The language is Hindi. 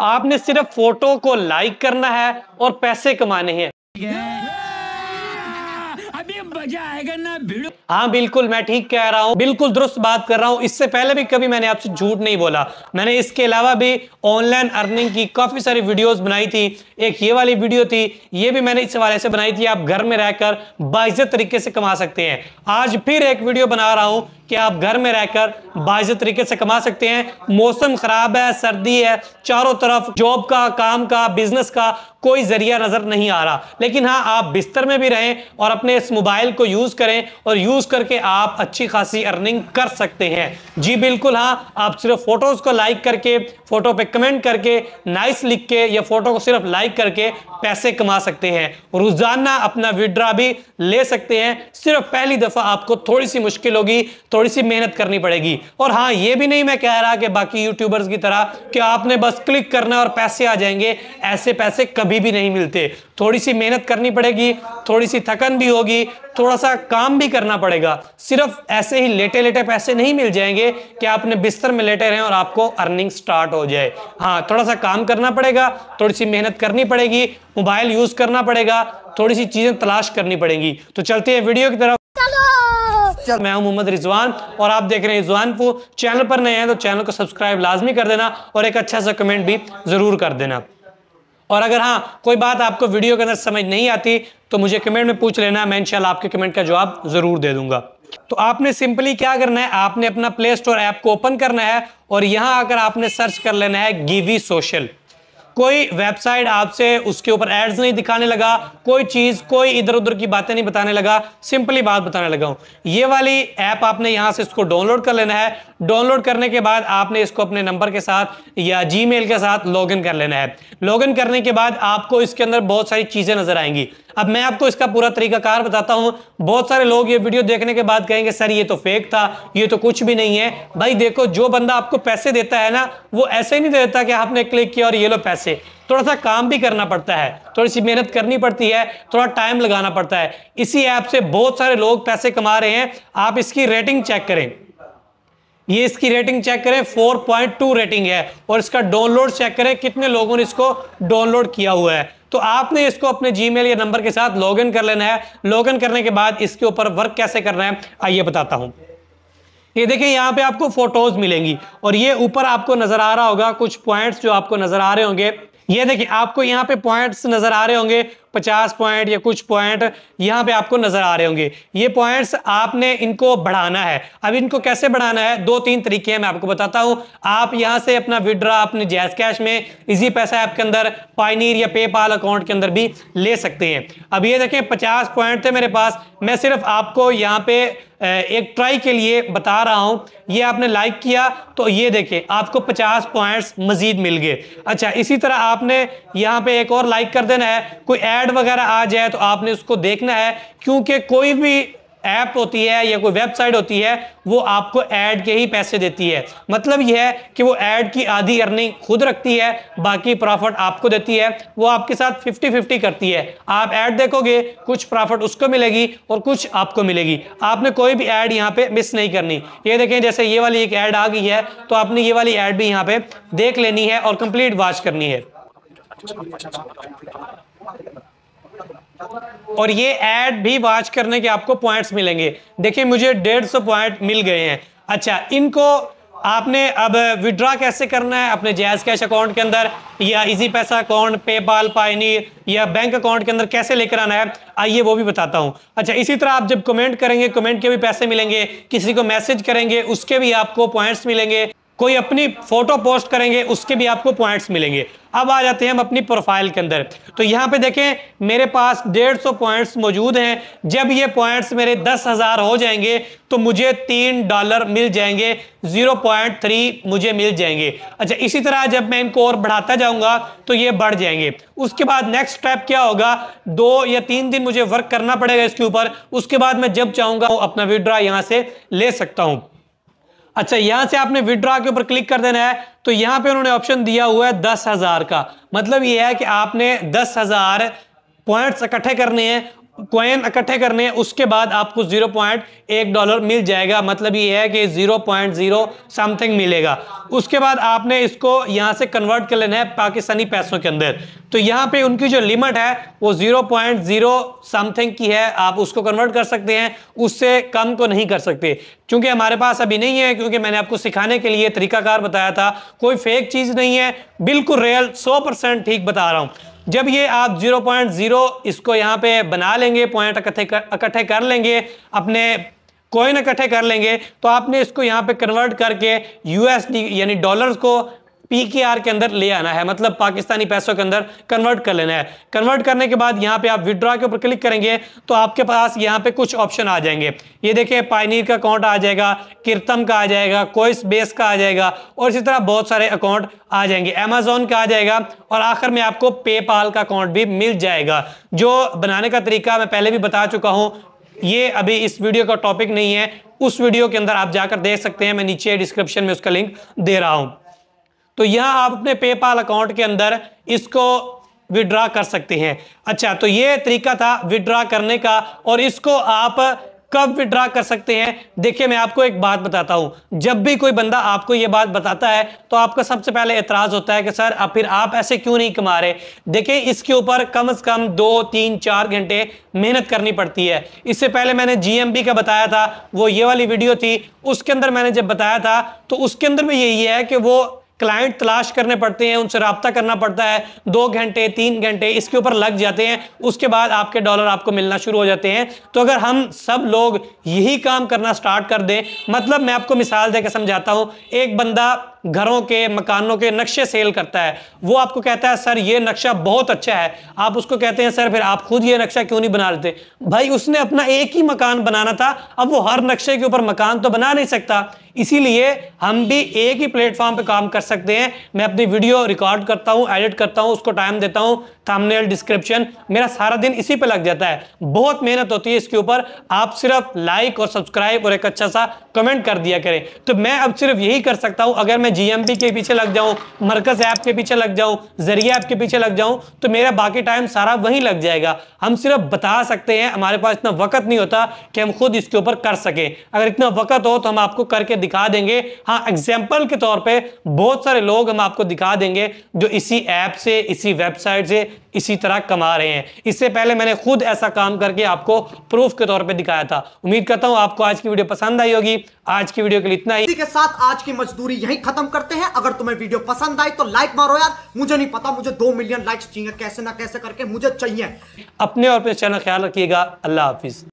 आपने सिर्फ फोटो को लाइक करना है और पैसे कमाने हैं हाँ बिल्कुल मैं ठीक कह रहा हूँ बिल्कुल दुरुस्त बात कर रहा हूँ इससे पहले भी कभी मैंने आपसे झूठ नहीं बोला मैंने इसके अलावा भी ऑनलाइन अर्निंग की काफी सारी वीडियोस बनाई थी एक ये वाली वीडियो थी ये भी मैंने इस हवाले से बनाई थी आप घर में रहकर बाइज तरीके से कमा सकते हैं आज फिर एक वीडियो बना रहा हूँ कि आप घर में रहकर बाज तरीके से कमा सकते हैं मौसम ख़राब है सर्दी है चारों तरफ जॉब का काम का बिजनेस का कोई ज़रिया नज़र नहीं आ रहा लेकिन हाँ आप बिस्तर में भी रहें और अपने इस मोबाइल को यूज़ करें और यूज़ करके आप अच्छी खासी अर्निंग कर सकते हैं जी बिल्कुल हाँ आप सिर्फ फ़ोटोज़ को लाइक करके फ़ोटो पे कमेंट करके नाइस लिख के या फ़ोटो को सिर्फ लाइक करके पैसे कमा सकते हैं रोज़ाना अपना विड्रा भी ले सकते हैं सिर्फ पहली दफ़ा आपको थोड़ी सी मुश्किल होगी तो थोड़ी सी मेहनत करनी पड़ेगी और हाँ ये भी नहीं मैं कह रहा कि बाकी यूट्यूबर्स की तरह कि आपने बस क्लिक करना और पैसे आ जाएंगे ऐसे पैसे कभी भी नहीं मिलते थोड़ी सी मेहनत करनी पड़ेगी थोड़ी सी थकन भी होगी थोड़ा सा काम भी करना पड़ेगा सिर्फ ऐसे ही लेटे लेटे पैसे नहीं मिल जाएंगे कि आपने बिस्तर में लेटे रहें और आपको अर्निंग स्टार्ट हो जाए हाँ थोड़ा सा काम करना पड़ेगा थोड़ी सी मेहनत करनी पड़ेगी मोबाइल यूज करना पड़ेगा थोड़ी सी चीजें तलाश करनी पड़ेगी तो चलते हैं वीडियो की तरफ लेक्चर मैं हूं मोहम्मद रिजवान और आप देख रहे हैं रिजवान को चैनल पर नए हैं तो चैनल को सब्सक्राइब लाजमी कर देना और एक अच्छा सा कमेंट भी ज़रूर कर देना और अगर हाँ कोई बात आपको वीडियो के अंदर समझ नहीं आती तो मुझे कमेंट में पूछ लेना मैं इंशाल्लाह आपके कमेंट का जवाब ज़रूर दे दूंगा तो आपने सिंपली क्या करना है आपने अपना प्ले स्टोर ऐप को ओपन करना है और यहाँ आकर आपने सर्च कर लेना है गिवी सोशल कोई वेबसाइट आपसे उसके ऊपर एड्स नहीं दिखाने लगा कोई चीज कोई इधर उधर की बातें नहीं बताने लगा सिंपली बात बताने लगा हूं ये वाली ऐप आपने यहां से इसको डाउनलोड कर लेना है डाउनलोड करने के बाद आपने इसको अपने नंबर के साथ या जीमेल के साथ लॉग कर लेना है लॉग करने के बाद आपको इसके अंदर बहुत सारी चीजें नजर आएंगी अब मैं आपको इसका पूरा तरीकाकार बताता हूँ बहुत सारे लोग ये वीडियो देखने के बाद कहेंगे सर ये तो फेक था ये तो कुछ भी नहीं है भाई देखो जो बंदा आपको पैसे देता है ना वो ऐसे ही नहीं देता कि आपने क्लिक किया और ये लो पैसे थोड़ा सा काम भी करना पड़ता है थोड़ी सी मेहनत करनी पड़ती है थोड़ा टाइम लगाना पड़ता है इसी ऐप से बहुत सारे लोग पैसे कमा रहे हैं आप इसकी रेटिंग चेक करें ये इसकी रेटिंग चेक करें 4.2 रेटिंग है और इसका डाउनलोड चेक करें कितने लोगों ने इसको डाउनलोड किया हुआ है तो आपने इसको अपने मेल या नंबर के साथ इन कर लेना है इन करने के बाद इसके ऊपर वर्क कैसे करना है आइए बताता हूं ये देखिए यहाँ पे आपको फोटोज मिलेंगी और ये ऊपर आपको नजर आ रहा होगा कुछ पॉइंट्स जो आपको नजर आ रहे होंगे ये देखिए आपको यहाँ पे पॉइंट्स नजर आ रहे होंगे 50 पॉइंट या कुछ पॉइंट यहाँ पे आपको नजर आ रहे होंगे ये पॉइंट्स आपने इनको बढ़ाना है अब इनको कैसे बढ़ाना है दो तीन तरीके हैं मैं आपको बताता हूँ आप यहाँ से अपना विड्रा अपने जैस कैश में इजी पैसा ऐप के अंदर पाइनीर या पेपाल अकाउंट के अंदर भी ले सकते हैं अब ये देखें पचास पॉइंट थे मेरे पास मैं सिर्फ आपको यहाँ पे एक ट्राई के लिए बता रहा हूँ ये आपने लाइक किया तो ये देखें आपको 50 पॉइंट्स मजीद मिल गए अच्छा इसी तरह आपने यहाँ पे एक और लाइक कर देना है कोई ऐड वगैरह आ जाए तो आपने उसको देखना है क्योंकि कोई भी ऐप होती है या कोई वेबसाइट होती है वो आपको ऐड के ही पैसे देती है मतलब यह है कि वो ऐड की आधी अर्निंग खुद रखती है बाकी प्रॉफिट आपको देती है वो आपके साथ 50-50 करती है आप ऐड देखोगे कुछ प्रॉफिट उसको मिलेगी और कुछ आपको मिलेगी आपने कोई भी ऐड यहाँ पे मिस नहीं करनी ये देखें जैसे ये वाली एक ऐड आ गई है तो आपने ये वाली ऐड भी यहाँ पे देख लेनी है और कंप्लीट वॉच करनी है और ये ऐड भी वाच करने के आपको पॉइंट्स मिलेंगे देखिए मुझे डेढ़ सौ पॉइंट मिल गए हैं अच्छा इनको आपने अब विड्रा कैसे करना है अपने जैज कैश अकाउंट के अंदर या इजी पैसा अकाउंट पेपाल पाइनी या बैंक अकाउंट के अंदर कैसे लेकर आना है आइए वो भी बताता हूँ अच्छा इसी तरह आप जब कमेंट करेंगे कमेंट के भी पैसे मिलेंगे किसी को मैसेज करेंगे उसके भी आपको पॉइंट्स मिलेंगे कोई अपनी फोटो पोस्ट करेंगे उसके भी आपको पॉइंट्स मिलेंगे अब आ जाते हैं हम अपनी प्रोफाइल के अंदर तो यहाँ पे देखें मेरे पास डेढ़ सौ पॉइंट्स मौजूद हैं जब ये पॉइंट्स मेरे दस हज़ार हो जाएंगे तो मुझे तीन डॉलर मिल जाएंगे ज़ीरो पॉइंट थ्री मुझे मिल जाएंगे अच्छा इसी तरह जब मैं इनको और बढ़ाता जाऊँगा तो ये बढ़ जाएंगे उसके बाद नेक्स्ट स्टेप क्या होगा दो या तीन दिन मुझे वर्क करना पड़ेगा इसके ऊपर उसके बाद मैं जब चाहूँगा अपना विड्रा यहाँ से ले सकता हूँ अच्छा यहां से आपने विड्रॉ के ऊपर क्लिक कर देना है तो यहां पे उन्होंने ऑप्शन दिया हुआ है दस हजार का मतलब ये है कि आपने दस हजार पॉइंट्स इकट्ठे करने हैं क्वन इकट्ठे करने हैं उसके बाद आपको जीरो पॉइंट एक डॉलर मिल जाएगा मतलब ये है कि जीरो पॉइंट जीरो समथिंग मिलेगा उसके बाद आपने इसको यहाँ से कन्वर्ट कर लेना है पाकिस्तानी पैसों के अंदर तो यहाँ पे उनकी जो लिमिट है वो जीरो पॉइंट जीरो समथिंग की है आप उसको कन्वर्ट कर सकते हैं उससे कम को नहीं कर सकते क्योंकि हमारे पास अभी नहीं है क्योंकि मैंने आपको सिखाने के लिए तरीकाकार बताया था कोई फेक चीज़ नहीं है बिल्कुल रियल सौ परसेंट ठीक बता रहा हूँ जब ये आप 0.0 इसको यहाँ पे बना लेंगे पॉइंट इकट्ठे कर इकट्ठे कर लेंगे अपने कोइन इकट्ठे कर लेंगे तो आपने इसको यहाँ पे कन्वर्ट करके यूएसडी यानी डॉलर्स को पी के आर के अंदर ले आना है मतलब पाकिस्तानी पैसों के अंदर कन्वर्ट कर लेना है कन्वर्ट करने के बाद यहाँ पे आप विड्रॉ के ऊपर क्लिक करेंगे तो आपके पास यहाँ पे कुछ ऑप्शन आ जाएंगे ये देखिए पाइनीर का अकाउंट आ जाएगा किरतम का आ जाएगा कोइस बेस का आ जाएगा और इसी तरह बहुत सारे अकाउंट आ जाएंगे अमेजोन का आ जाएगा और आखिर में आपको पेपाल का अकाउंट भी मिल जाएगा जो बनाने का तरीका मैं पहले भी बता चुका हूँ ये अभी इस वीडियो का टॉपिक नहीं है उस वीडियो के अंदर आप जाकर देख सकते हैं मैं नीचे डिस्क्रिप्शन में उसका लिंक दे रहा हूँ तो यह आप अपने पेपाल अकाउंट के अंदर इसको विड्रा कर सकते हैं अच्छा तो ये तरीका था विड्रा करने का और इसको आप कब विड्रा कर सकते हैं देखिए मैं आपको एक बात बताता हूं जब भी कोई बंदा आपको ये बात बताता है तो आपका सबसे पहले एतराज़ होता है कि सर अब फिर आप ऐसे क्यों नहीं कमा रहे देखिए इसके ऊपर कम से कम दो तीन चार घंटे मेहनत करनी पड़ती है इससे पहले मैंने जीएमबी का बताया था वो ये वाली वीडियो थी उसके अंदर मैंने जब बताया था तो उसके अंदर भी यही है कि वो क्लाइंट तलाश करने पड़ते हैं उनसे रबता करना पड़ता है दो घंटे तीन घंटे इसके ऊपर लग जाते हैं उसके बाद आपके डॉलर आपको मिलना शुरू हो जाते हैं तो अगर हम सब लोग यही काम करना स्टार्ट कर दें मतलब मैं आपको मिसाल देकर समझाता हूँ एक बंदा घरों के मकानों के नक्शे सेल करता है वो आपको कहता है सर ये नक्शा बहुत अच्छा है आप उसको कहते हैं सर फिर आप खुद ये नक्शा क्यों नहीं बना लेते भाई उसने अपना एक ही मकान बनाना था अब वो हर नक्शे के ऊपर मकान तो बना नहीं सकता इसीलिए हम भी एक ही प्लेटफॉर्म पे काम कर सकते हैं मैं अपनी वीडियो रिकॉर्ड करता हूँ एडिट करता हूँ उसको टाइम देता हूँ थंबनेल डिस्क्रिप्शन मेरा सारा दिन इसी पे लग जाता है बहुत मेहनत होती है इसके ऊपर आप सिर्फ लाइक और सब्सक्राइब और एक अच्छा सा कमेंट कर दिया करें तो मैं अब सिर्फ यही कर सकता हूँ अगर मैं जीएमपी के पीछे लग जाऊँ मरकज ऐप के पीछे लग जाऊँ जरिए ऐप के पीछे लग जाऊँ तो मेरा बाकी टाइम सारा वहीं लग जाएगा हम सिर्फ बता सकते हैं हमारे पास इतना वक्त नहीं होता कि हम खुद इसके ऊपर कर सकें अगर इतना वक्त हो तो हम आपको करके दिखा देंगे हाँ एग्जाम्पल के तौर पर बहुत सारे लोग हम आपको दिखा देंगे जो इसी ऐप से इसी वेबसाइट से इसी तरह कमा रहे हैं इससे पहले मैंने खुद ऐसा काम करके आपको प्रूफ के तौर पर दिखाया था उम्मीद करता हूं आपको आज की वीडियो पसंद आई होगी आज की वीडियो के लिए इतना ही के साथ आज की मजदूरी यही खत्म करते हैं अगर तुम्हें वीडियो पसंद आई तो लाइक मारो यार मुझे नहीं पता मुझे दो मिलियन लाइक चाहिए कैसे ना कैसे करके मुझे चाहिए अपने और अपने चैनल ख्याल रखिएगा अल्लाह हाफिज